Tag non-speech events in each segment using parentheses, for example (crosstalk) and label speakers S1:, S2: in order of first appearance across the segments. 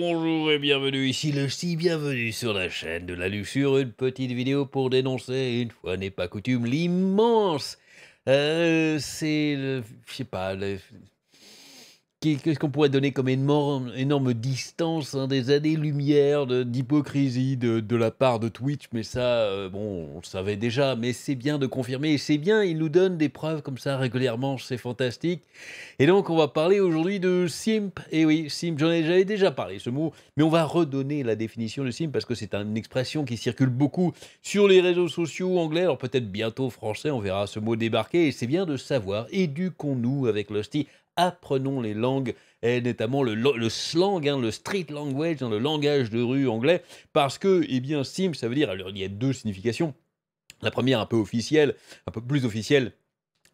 S1: bonjour et bienvenue, ici le si bienvenue sur la chaîne de la luxure, une petite vidéo pour dénoncer, une fois n'est pas coutume, l'immense, euh, c'est, je sais pas, Qu'est-ce qu'on pourrait donner comme énorme, distance, hein, des années-lumière d'hypocrisie de, la part de Twitch, mais ça, euh, bon, on le savait déjà, mais c'est bien de confirmer, et c'est bien, il nous donne des preuves comme ça régulièrement, c'est fantastique. Et donc, on va parler aujourd'hui de simp, et eh oui, simp, j'en ai déjà parlé ce mot, mais on va redonner la définition de simp, parce que c'est une expression qui circule beaucoup sur les réseaux sociaux anglais, alors peut-être bientôt français, on verra ce mot débarquer, et c'est bien de savoir, éduquons-nous avec l'hostie apprenons les langues et notamment le, slang, hein, le street language, hein, le langage de rue anglais, parce que, eh bien, sim, ça veut dire, alors il y a deux significations. La première, un peu officielle, un peu plus officielle,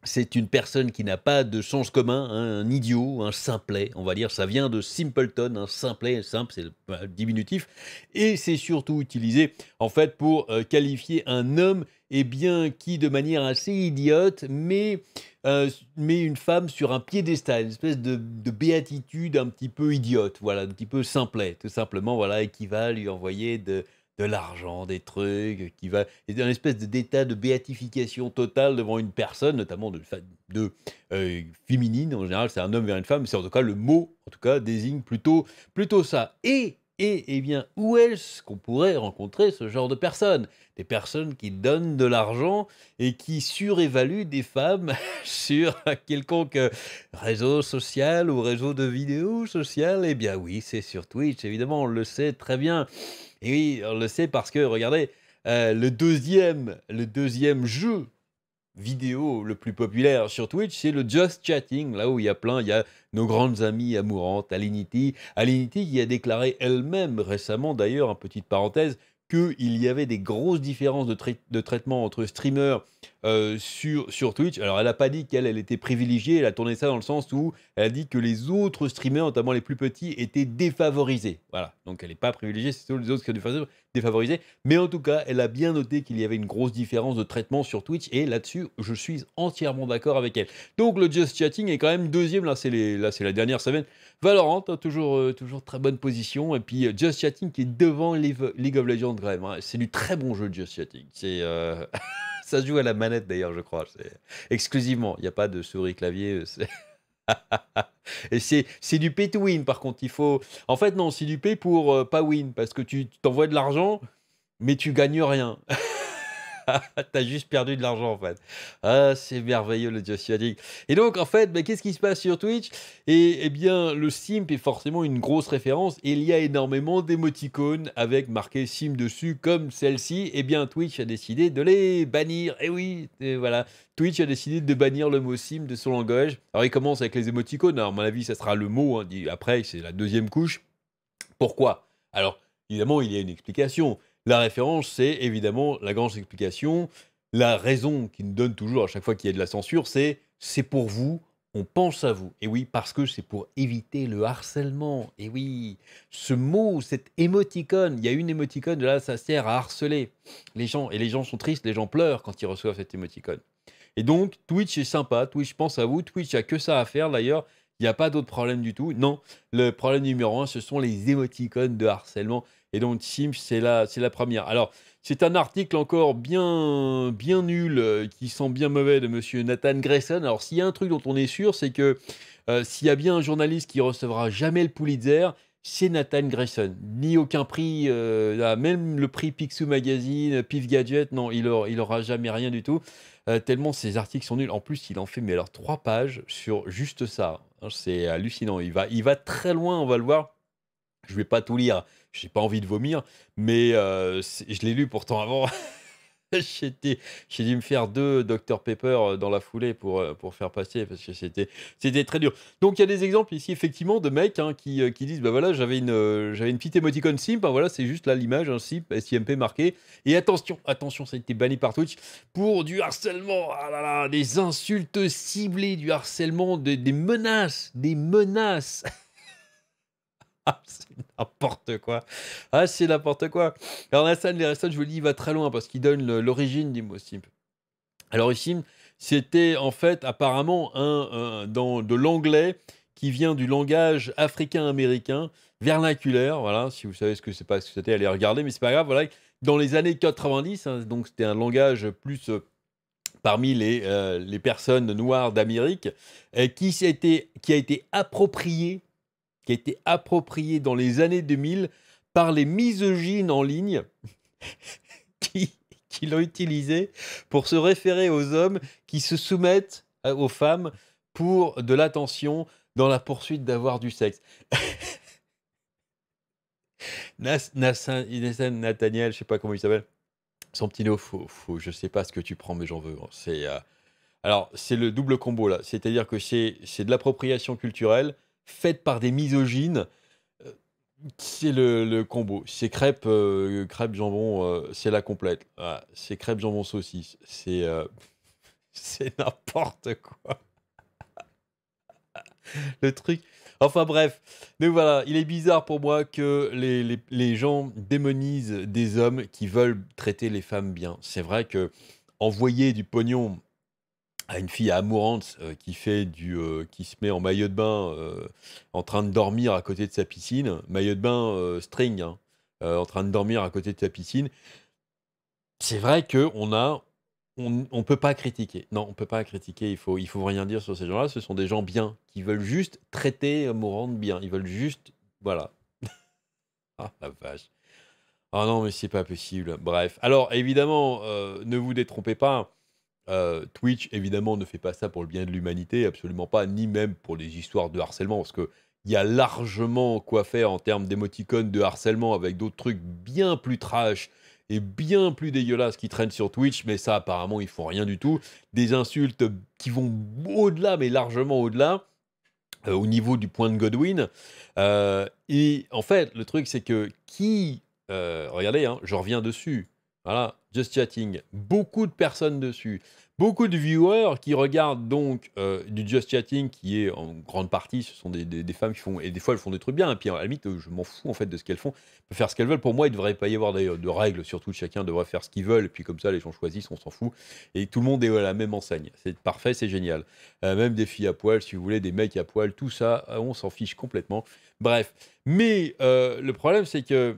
S1: c'est une personne qui n'a pas de sens commun, hein, un idiot, un simplet, on va dire. Ça vient de simpleton, un simplet, simple, c'est le euh, diminutif. Et c'est surtout utilisé, en fait, pour euh, qualifier un homme eh bien, qui, de manière assez idiote, met, euh, met une femme sur un piédestal, une espèce de, béatitude un petit peu idiote, voilà, un petit peu simplet, tout simplement, voilà, et qui va lui envoyer de, de l'argent, des trucs, qui va... C'est un espèce d'état de béatification totale devant une personne, notamment de, de euh, féminine, en général, c'est un homme vers une femme, c'est en tout cas le mot, en tout cas, désigne plutôt, plutôt ça. Et et eh bien, où est-ce qu'on pourrait rencontrer ce genre de personnes Des personnes qui donnent de l'argent et qui surévaluent des femmes (laughs) sur quelconque euh, réseau social ou réseau de vidéos sociales Eh bien oui, c'est sur Twitch, évidemment, on le sait très bien. Et oui, on le sait parce que, regardez, euh, le, le deuxième jeu vidéo le plus populaire sur Twitch, c'est le Just Chatting, là où il y a plein, il y a nos grandes amies amourantes, Alinity. Alinity qui a déclaré elle-même récemment, d'ailleurs, en petite parenthèse, qu'il y avait des grosses différences de, de traitement entre streamers euh, sur, sur Twitch. Alors, elle n'a pas dit qu'elle elle était privilégiée, elle a tourné ça dans le sens où elle a dit que les autres streamers, notamment les plus petits, étaient défavorisés. Voilà, donc elle n'est pas privilégiée, c'est tous les autres qui sont défavorisés défavorisée. Mais en tout cas, elle a bien noté qu'il y avait une grosse différence de traitement sur Twitch et là-dessus, je suis entièrement d'accord avec elle. Donc le Just Chatting est quand même deuxième, là c'est, là, c'est la dernière semaine. Valorant, hein, toujours, euh, toujours très bonne position. Et puis euh, Just Chatting qui est devant League of Legends quand même. Hein. C'est du très bon jeu Just Chatting. C'est... Euh, (laughs) ça se joue à la manette d'ailleurs, je crois. C'est... Exclusivement, il n'y a pas de souris clavier. C'est... Et c'est du pay to win, par contre. Il faut. En fait, non, c'est du pay pour euh, pas win, parce que tu t'envoies de l'argent, mais tu gagnes rien. (laughs) (laughs) T'as juste perdu de l'argent en fait. Ah, c'est merveilleux le Josh Et donc en fait, qu'est-ce qui se passe sur Twitch et, eh bien, le simp est forcément une grosse référence. il y a énormément d'émoticônes avec marqué sim dessus, comme celle-ci. Et eh bien, Twitch a décidé de les bannir. Eh et oui, voilà. Twitch a décidé de bannir le mot sim de son langage. Alors il commence avec les émoticônes. Alors, à mon avis, ça sera le mot. Hein, après, c'est la deuxième couche. Pourquoi Alors, évidemment, il y a une explication. La référence, c'est évidemment la grande explication. La raison qui nous donne toujours à chaque fois qu'il y a de la censure, c'est c'est pour vous, on pense à vous. Et oui, parce que c'est pour éviter le harcèlement. Et oui, ce mot, cette émoticône, il y a une émoticône, là, ça sert à harceler les gens. Et les gens sont tristes, les gens pleurent quand ils reçoivent cette émoticône. Et donc, Twitch est sympa, Twitch pense à vous, Twitch a que ça à faire d'ailleurs, il n'y a pas d'autre problème du tout. Non, le problème numéro un, ce sont les émoticônes de harcèlement. Et donc Sims, c'est la, c'est la première. Alors, c'est un article encore bien, bien nul, euh, qui sent bien mauvais de monsieur Nathan Grayson. Alors, s'il y a un truc dont on est sûr, c'est que euh, s'il y a bien un journaliste qui recevra jamais le Pulitzer, c'est Nathan Grayson. Ni aucun prix, euh, même le prix Picsou Magazine, Pif Gadget, non, il aura, aura jamais rien du tout. tellement ses articles sont nuls. En plus, il en fait mais alors trois pages sur juste ça. c'est hallucinant. Il va, il va très loin, on va le voir. Je ne vais pas tout lire, j'ai pas envie de vomir, mais euh, je l'ai lu pourtant avant. (laughs) j'ai dû me faire deux Dr Pepper euh, dans la foulée pour, euh, pour faire passer parce que c'était c'était très dur. Donc il y a des exemples ici effectivement de mecs hein, qui, qui, disent bah voilà j'avais une une petite émoticône simp bah, voilà c'est juste là l'image ainsi simp marqué et attention attention ça a été banni par Twitch pour du harcèlement ah des insultes ciblées du harcèlement des menaces des menaces (laughs) Ah, (laughs) c'est n'importe quoi. Ah, c'est n'importe quoi. Alors, les restants, je vous le dis, il va très loin parce qu'il donne l'origine du mot simp. Alors, ici, c'était en fait apparemment un, dans, de l'anglais qui vient du langage africain-américain vernaculaire. Voilà, si vous savez ce que c'est pas que c'était, allez regarder, mais c'est pas grave. Voilà, dans les années 90, hein, donc c'était un langage plus euh, parmi les, euh, les personnes noires d'Amérique, euh, qui, qui a été approprié qui a été approprié dans les années 2000 par les misogynes en ligne (laughs) qui, l'ont utilisé pour se référer aux hommes qui se soumettent aux femmes pour de l'attention dans la poursuite d'avoir du sexe. (laughs) Nathaniel, je sais pas comment il s'appelle, son petit nom, faut, je sais pas ce que tu prends, mais j'en veux. C'est euh, alors c'est le double combo là, c'est-à-dire que c'est de l'appropriation culturelle Faites par des misogynes, euh, c'est le, combo. C'est crêpe, euh, crêpe, jambon, euh, c'est la complète. C'est crêpe, jambon saucisse. C'est (laughs) c'est n'importe quoi. (laughs) le truc. Enfin bref. Mais voilà, il est bizarre pour moi que les, les, gens démonisent des hommes qui veulent traiter les femmes bien. C'est vrai que envoyer du pognon à une fille amourante euh, qui fait du euh, qui se met en maillot de bain euh, en train de dormir à côté de sa piscine maillot de bain string hein, en train de dormir à côté de sa piscine c'est vrai que on a on, peut pas critiquer non on peut pas critiquer il faut il faut rien dire sur ces gens là ce sont des gens bien qui veulent juste traiter Amourante bien ils veulent juste voilà (laughs) ah la vache ah non mais c'est pas possible bref alors évidemment ne vous détrompez pas euh, Twitch, évidemment, ne fait pas ça pour le bien de l'humanité, absolument pas, ni même pour les histoires de harcèlement, parce qu'il y a largement quoi faire en termes d'émoticônes de harcèlement avec d'autres trucs bien plus trash et bien plus dégueulasses qui traînent sur Twitch, mais ça, apparemment, ils font rien du tout. Des insultes qui vont au-delà, mais largement au-delà euh, au niveau du point de Godwin. Euh, et en fait, le truc, c'est que qui... regardez, hein, je reviens dessus. Voilà, Just Chatting. Beaucoup de personnes dessus. Beaucoup de viewers qui regardent donc euh, du Just Chatting, qui est en grande partie, ce sont des, femmes qui font, et des fois elles font des trucs bien, et hein. puis à la limite, je m'en fous en fait de ce qu'elles font, faire ce qu'elles veulent. Pour moi, il ne devrait pas y avoir d'ailleurs de règles, surtout chacun devrait faire ce qu'il veut, et puis comme ça, les gens choisissent, on s'en fout, et tout le monde est à la même enseigne. C'est parfait, c'est génial. Euh, même des filles à poil, si vous voulez, des mecs à poil, tout ça, euh, on s'en fiche complètement. Bref, mais le problème c'est que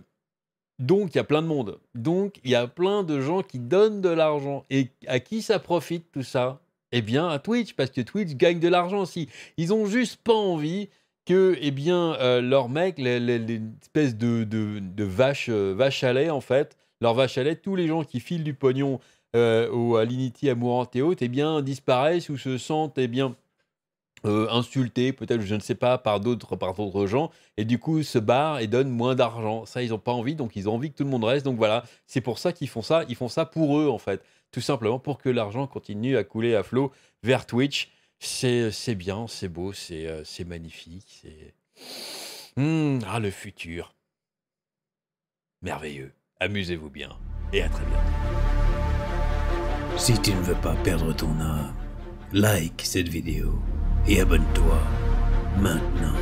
S1: donc, il y a plein de monde. Donc, il y a plein de gens qui donnent de l'argent. Et à qui ça profite tout ça Eh bien, à Twitch, parce que Twitch gagne de l'argent aussi. Ils ont juste pas envie que, eh bien, euh, leurs leur l'espèce de, de, vache, euh, à lait, en fait, leur vache à lait, tous les gens qui filent du pognon euh, au, à l'Inity, à Mourante et autres, eh bien, disparaissent ou se sentent, eh bien, euh, insulté, peut-être, je ne sais pas, par d'autres, par d'autres gens, et du coup se barrent et donnent moins d'argent. Ça, ils n'ont pas envie, donc ils ont envie que tout le monde reste. Donc voilà, c'est pour ça qu'ils font ça. Ils font ça pour eux, en fait, tout simplement pour que l'argent continue à couler à flot vers Twitch. C'est bien, c'est beau, c'est euh, magnifique, c'est... Hmm, ah, le futur. Merveilleux. Amusez-vous bien, et à très bientôt. Si tu ne veux pas perdre ton âme, like cette vidéo et abonne-toi maintenant.